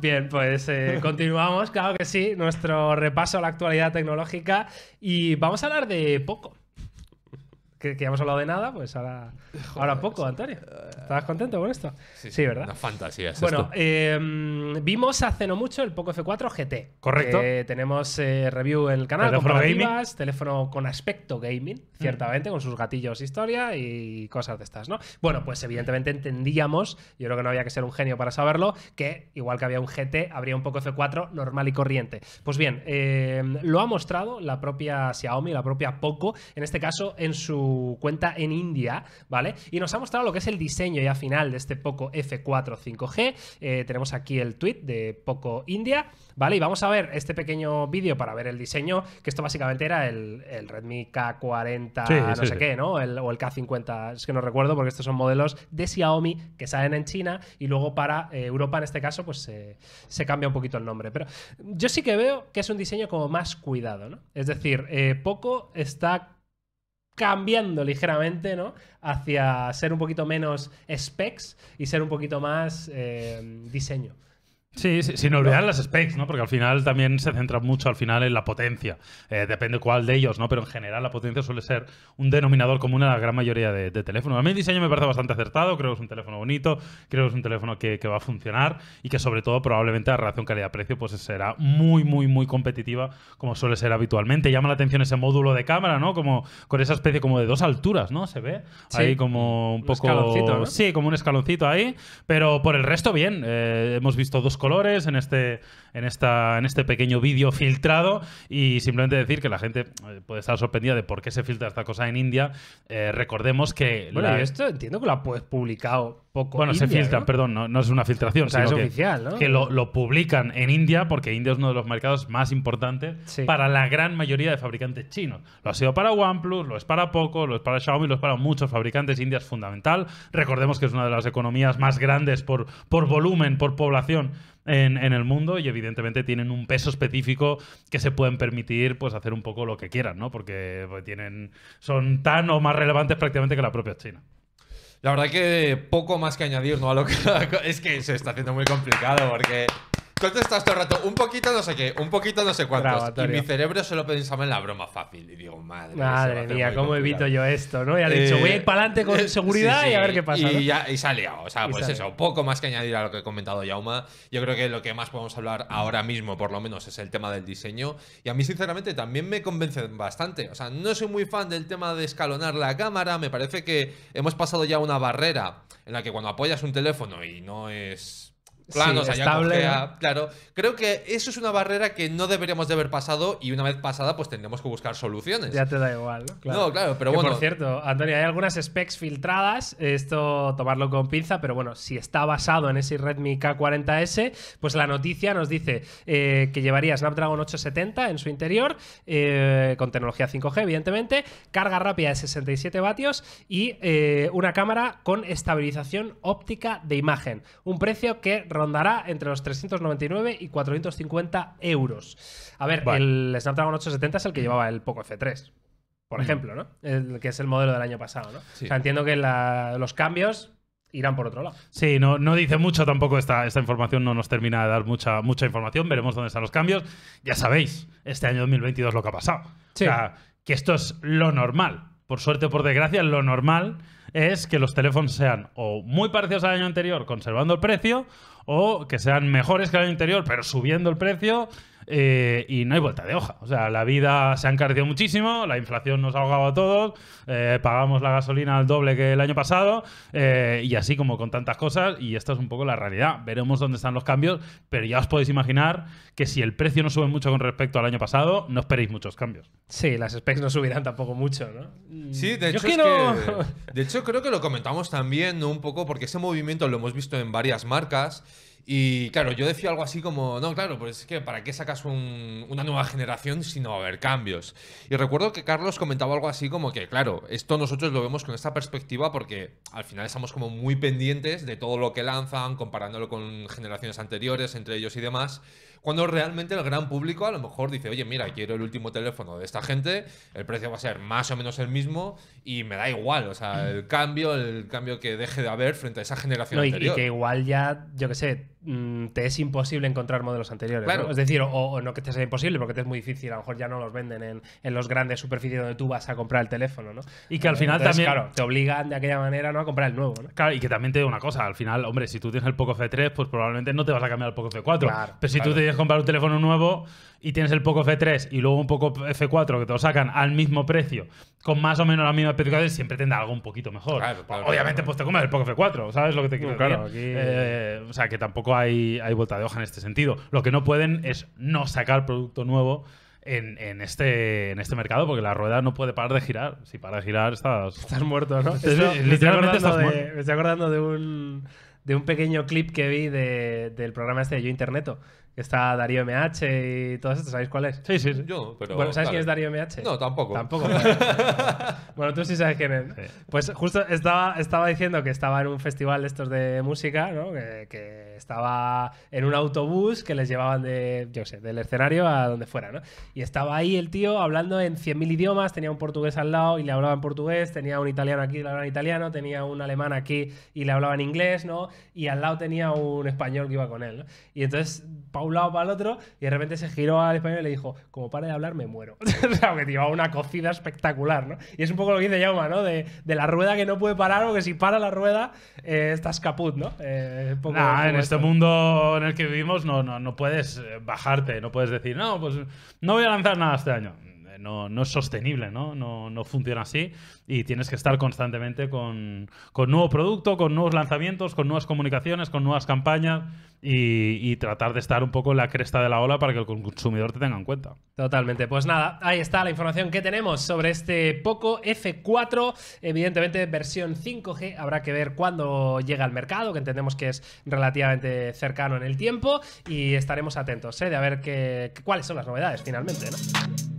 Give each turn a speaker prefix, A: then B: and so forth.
A: Bien, pues eh, continuamos, claro que sí, nuestro repaso a la actualidad tecnológica y vamos a hablar de poco que, ya hemos hablado de nada, pues ahora, ahora poco, Antonio. Eh, ¿Estabas contento con esto? Sí, ¿verdad? Una fantasía. bueno, em, vimos hace no mucho el Poco F4 GT. Correcto. tenemos eh, review en el canal, teléfono comparativas, teléfono con aspecto gaming, mm. ciertamente, con sus gatillos historia y cosas de estas, ¿no? Bueno, pues evidentemente entendíamos, yo creo que no había que ser un genio para saberlo, que igual que había un GT, habría un Poco F4 normal y corriente. Pues bien, em, lo ha mostrado la propia Xiaomi, la propia Poco, en este caso en su cuenta en India, ¿vale? Y nos ha mostrado lo que es el diseño ya final de este Poco F4 5G. Eh, tenemos aquí el tweet de Poco India, ¿vale? Y vamos a ver este pequeño vídeo para ver el diseño, que esto básicamente era el, el Redmi K40, no sé qué, ¿no? o el K50, es que no recuerdo porque estos son modelos de Xiaomi que salen en China y luego para eh, Europa en este caso pues eh, se cambia un poquito el nombre. Pero yo sí que veo que es un diseño como más cuidado, ¿no? Es decir, Poco está cambiando ligeramente, ¿no? Hacia ser un poquito menos specs y ser un poquito más eh, diseño.
B: Sí, sin olvidar las specs, ¿no? Porque al final también se centra mucho al final en la potencia. Eh, depende cuál de ellos, ¿no? Pero en general la potencia suele ser un denominador común a la gran mayoría de, teléfonos. A mí el diseño me parece bastante acertado, creo que es un teléfono bonito, creo que es un teléfono que, va a funcionar y que sobre todo probablemente la relación calidad-precio pues será muy, muy, muy competitiva como suele ser habitualmente. Llama la atención ese módulo de cámara, ¿no? Como con esa especie como de dos alturas, ¿no? Se ve ahí como un poco... escaloncito, Sí, como un escaloncito ahí, pero por el resto bien. Eh, hemos visto dos colores en este, en esta, en este pequeño vídeo filtrado y simplemente decir que la gente eh, puede estar sorprendida de por qué se filtra esta cosa en India. Eh, recordemos que... Bueno, esto
A: entiendo que lo has pues, publicado poco. Bueno, se filtra, perdón,
B: no, es una filtración. es que, oficial, Que lo, publican en India porque India es uno de los mercados más importantes para la gran mayoría de fabricantes chinos. Lo ha sido para OnePlus, lo es para Poco, lo es para Xiaomi, lo es para muchos fabricantes. India es fundamental. Recordemos que es una de las economías más grandes por, por volumen, por población en, el mundo y evidentemente tienen un peso específico que se pueden permitir pues hacer un poco lo que quieran, ¿no? Porque pues, tienen, son tan o más
C: relevantes prácticamente que la propia China. La verdad que poco más que añadir, ¿no? A lo que, es que se está haciendo muy complicado porque estás todo rato, un poquito no sé qué, un poquito no sé cuánto, y mi cerebro solo pensaba en la broma fácil. Y digo,
A: madre, madre mía, ¿cómo evito yo esto? ¿no? Y ha dicho, voy a ir para adelante con eh, seguridad y a ver qué pasa. Y, ya,
C: O sea, pues eso, poco más que añadir a lo que he comentado Yauma. Yo creo que lo que más podemos hablar ahora mismo, por lo menos, es el tema del diseño. Y a mí, sinceramente, también me convence bastante. O sea, no soy muy fan del tema de escalonar la cámara. Me parece que hemos pasado ya una barrera en la que cuando apoyas un teléfono y no es claro, creo que eso es una barrera que no deberíamos de haber pasado y una vez pasada pues tendremos que buscar soluciones. Ya te
A: da igual, ¿no? pero bueno. Por cierto, Antonio, hay algunas specs filtradas, esto tomarlo con pinza, pero bueno, si está basado en ese Redmi K40S, pues la noticia nos dice eh, que llevaría Snapdragon 870 en su interior, eh, con tecnología 5G, evidentemente, carga rápida de 67 vatios y eh, una cámara con estabilización óptica de imagen. Un precio que rondará entre los 399 y 450 euros. A ver, el Snapdragon 870 es el que llevaba el Poco F3, por mm. ejemplo, ¿no? que es el modelo del año pasado, ¿no? O sea, entiendo que los cambios irán por otro lado.
B: Sí, no, no dice mucho tampoco esta, esta información, no nos termina de dar mucha, mucha información, veremos dónde están los cambios. Ya sabéis, este año 2022 lo que ha pasado. O sea, que esto es lo normal. Por suerte o por desgracia, lo normal es que los teléfonos sean o muy parecidos al año anterior, conservando el precio, o que sean mejores que el año anterior, pero subiendo el precio. Eh, y no hay vuelta de hoja. O sea, la vida se ha encarecido muchísimo, la inflación nos ha ahogado a todos, eh, pagamos la gasolina al doble que el año pasado eh, y así como con tantas cosas y esta es un poco la realidad. Veremos dónde están los cambios, pero ya os podéis imaginar que si el precio no sube mucho con respecto al año pasado, no esperéis muchos cambios. Sí, las specs no subirán tampoco
A: mucho, ¿no?
C: Mm, sí, de hecho, creo que lo comentamos también un poco porque ese movimiento lo hemos visto en varias marcas. Y claro, yo decía algo así como, no, claro, pues es que ¿para qué sacas una nueva generación si no va a haber cambios? Y recuerdo que Carlos comentaba algo así como que, claro, esto nosotros lo vemos con esta perspectiva porque al final estamos como muy pendientes de todo lo que lanzan, comparándolo con generaciones anteriores, entre ellos y demás. Cuando realmente el gran público a lo mejor dice, oye, mira, quiero el último teléfono de esta gente, el precio va a ser más o menos el mismo y me da igual, o sea, mm. el cambio, el cambio que deje de haber frente a esa generación no, anterior. Y que
A: igual ya, yo qué sé, Mm, te es imposible encontrar modelos anteriores. Claro. Es decir, o, no que te sea imposible, porque te es muy difícil, a lo mejor ya no los venden en, los grandes superficies donde tú vas a comprar el teléfono, ¿no? Y que al eh, final también... te obligan de aquella manera a comprar el nuevo, y que también te digo una cosa, al final, hombre, si tú tienes el Poco
B: F3, pues probablemente no te vas a cambiar al Poco F4. pero si tú te quieres comprar un teléfono nuevo y tienes el Poco F3 y luego un Poco F4 que te lo sacan al mismo precio, con más o menos la misma especificación siempre tendrá algo un poquito mejor. Obviamente, pues te comes el Poco F4, ¿sabes lo que te quiero decir? Eh, o sea, que tampoco hay, vuelta de hoja en este sentido. Lo que no pueden es no sacar producto nuevo en, este, este, mercado porque la rueda no puede parar de girar. Si para de girar, estás.
A: muerto, ¿no? Me estoy acordando de un, pequeño clip que vi del programa este de Yo Interneto, Está Darío MH y todos estos, ¿sabéis cuál es? Sí, sí, sí. Yo, pero, bueno, ¿sabes quién es Darío MH? No, tampoco. Tampoco. bueno, tú sí sabes quién es. Pues justo estaba, estaba diciendo que estaba en un festival de estos de música, ¿no? Que, estaba en un autobús que les llevaban de, yo sé, del escenario a donde fuera, ¿no? Y estaba ahí el tío hablando en 100.000 idiomas, tenía un portugués al lado y le hablaba en portugués, tenía un italiano aquí y le hablaba en italiano, tenía un alemán aquí y le hablaba en inglés, ¿no? Y al lado tenía un español que iba con él, ¿no? Y entonces un lado, para el otro, y de repente se giró al español y le dijo, como para de hablar, me muero. o sea, que llevaba una cocida espectacular, ¿no? Y es un poco lo que dice llama ¿no? De, la rueda que no puede parar o que si para la rueda eh, estás caput, ¿no? Eh, en este
B: mundo en el que vivimos no, no, no puedes eh, bajarte, no puedes decir, no, pues no voy a lanzar nada este año no, es sostenible, ¿no? ¿no? funciona así y tienes que estar constantemente con, nuevo producto, con nuevos lanzamientos, con nuevas comunicaciones, con nuevas campañas y, tratar de estar un poco en la cresta de la ola para que el consumidor te tenga en cuenta.
A: Totalmente. Pues nada, ahí está la información que tenemos sobre este Poco F4. Evidentemente, versión 5G habrá que ver cuándo llega al mercado, que entendemos que es relativamente cercano en el tiempo y estaremos atentos ¿eh? de a ver que, cuáles son las novedades finalmente. ¿no?